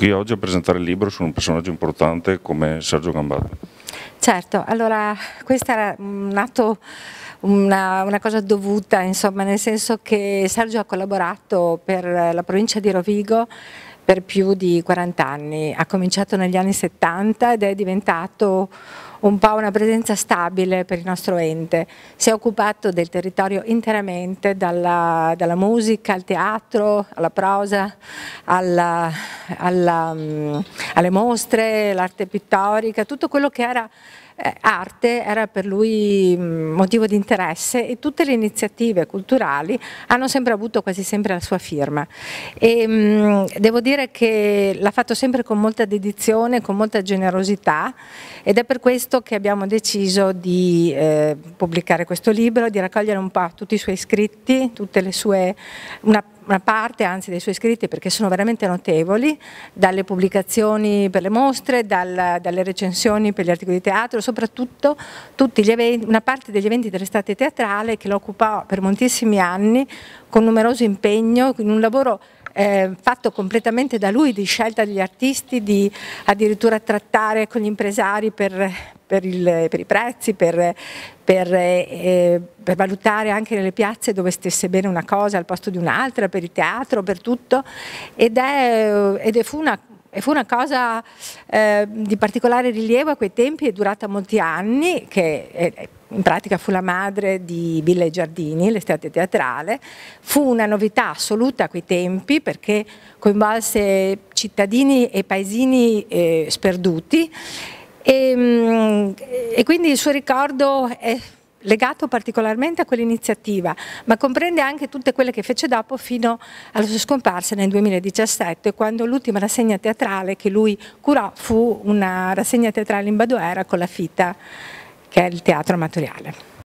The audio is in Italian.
qui oggi a presentare il libro su un personaggio importante come Sergio Gambato. Certo, allora questo era un atto, una, una, cosa dovuta, insomma, nel senso che Sergio ha collaborato per la provincia di Rovigo per più di 40 anni, ha cominciato negli anni 70 ed è diventato un po' una presenza stabile per il nostro ente. Si è occupato del territorio interamente, dalla, dalla musica al teatro, alla prosa, alla, alla, mm, alle mostre, l'arte pittorica, tutto quello che era eh, arte era per lui mm, motivo di interesse e tutte le iniziative culturali hanno sempre avuto quasi sempre la sua firma. E, mh, mm, devo dire che l'ha fatto sempre con molta dedizione, con molta generosità ed è per questo che abbiamo deciso di eh, pubblicare questo libro, di raccogliere un po' tutti i suoi scritti, tutte le sue... Una, una parte anzi dei suoi scritti perché sono veramente notevoli, dalle pubblicazioni per le mostre, dal, dalle recensioni per gli articoli di teatro, soprattutto eventi, una parte degli eventi dell'estate teatrale che lo occupò per moltissimi anni con numeroso impegno, in un lavoro eh, fatto completamente da lui di scelta degli artisti, di addirittura trattare con gli impresari per, per, il, per i prezzi, per, per, eh, eh, per, valutare anche nelle piazze dove stesse bene una cosa al posto di un'altra, per il teatro, per tutto. Ed, è, ed è fu una e fu una cosa eh, di particolare rilievo a quei tempi, è durata molti anni, che eh, in pratica fu la madre di Villa e Giardini, l'estate teatrale. Fu una novità assoluta a quei tempi perché coinvolse cittadini e paesini eh, sperduti e, ehm, e quindi il suo ricordo è legato particolarmente a quell'iniziativa, ma comprende anche tutte quelle che fece dopo fino alla sua scomparsa nel 2017, quando l'ultima rassegna teatrale che lui curò fu una rassegna teatrale in Badoera con la FITA, che è il teatro amatoriale.